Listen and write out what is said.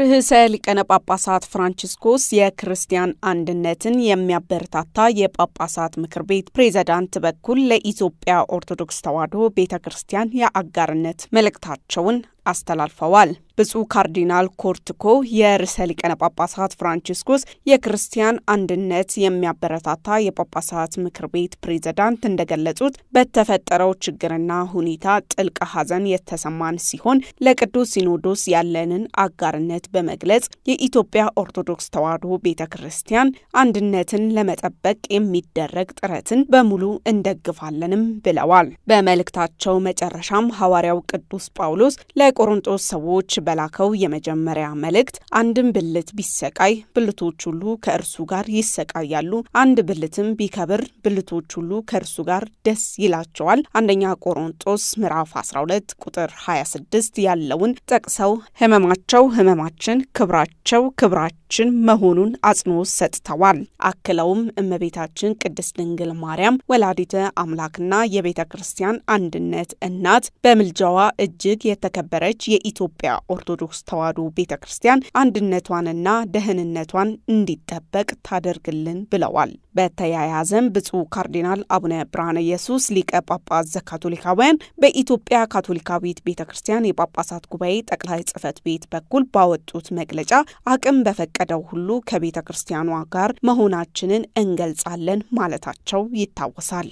ርዕሰ ሊቀነ ጳጳሳት ፍራንቺስኮስ የክርስቲያን አንድነትን የሚያበረታታ የጳጳሳት ምክር ቤት ፕሬዝዳንት በኩል ለኢትዮጵያ ኦርቶዶክስ ተዋሕዶ ቤተ ክርስቲያን የአጋርነት መልእክታቸውን አስተላልፈዋል። ብፁዕ ካርዲናል ኮርትኮ የርዕሰ ሊቀነ ጳጳሳት ፍራንቺስኮስ የክርስቲያን አንድነት የሚያበረታታ የጳጳሳት ምክር ቤት ፕሬዝዳንት እንደገለጹት በተፈጠረው ችግርና ሁኔታ ጥልቅ ሐዘን የተሰማን ሲሆን ለቅዱስ ሲኖዶስ ያለንን አጋርነት በመግለጽ የኢትዮጵያ ኦርቶዶክስ ተዋሕዶ ቤተ ክርስቲያን አንድነትን ለመጠበቅ የሚደረግ ጥረትን በሙሉ እንደግፋለንም ብለዋል። በመልእክታቸው መጨረሻም ሐዋርያው ቅዱስ ጳውሎስ ለ የቆሮንጦስ ሰዎች በላከው የመጀመሪያ መልእክት አንድም ብልት ቢሰቃይ ብልቶች ሁሉ ከእርሱ ጋር ይሰቃያሉ፣ አንድ ብልትም ቢከብር ብልቶች ሁሉ ከእርሱ ጋር ደስ ይላቸዋል። አንደኛ ቆሮንጦስ ምዕራፍ 12 ቁጥር 26 ያለውን ጠቅሰው ህመማቸው ህመማችን፣ ክብራቸው ክብራችን መሆኑን አጽንኦት ሰጥተዋል። አክለውም እመቤታችን ቅድስት ድንግል ማርያም ወላዲተ አምላክና የቤተ ክርስቲያን አንድነት እናት በምልጃዋ እጅግ የተከበረ የነበረች የኢትዮጵያ ኦርቶዶክስ ተዋሕዶ ቤተ ክርስቲያን አንድነቷንና ደህንነቷን እንዲጠበቅ ታደርግልን ብለዋል። በተያያዘም ብፁዕ ካርዲናል አቡነ ብርሃነ ኢየሱስ ሊቀ ጳጳስ ዘካቶሊካውያን በኢትዮጵያ ካቶሊካዊት ቤተ ክርስቲያን የጳጳሳት ጉባኤ ጠቅላይ ጽሕፈት ቤት በኩል ባወጡት መግለጫ አቅም በፈቀደው ሁሉ ከቤተ ክርስቲያኗ ጋር መሆናችንን እንገልጻለን ማለታቸው ይታወሳል።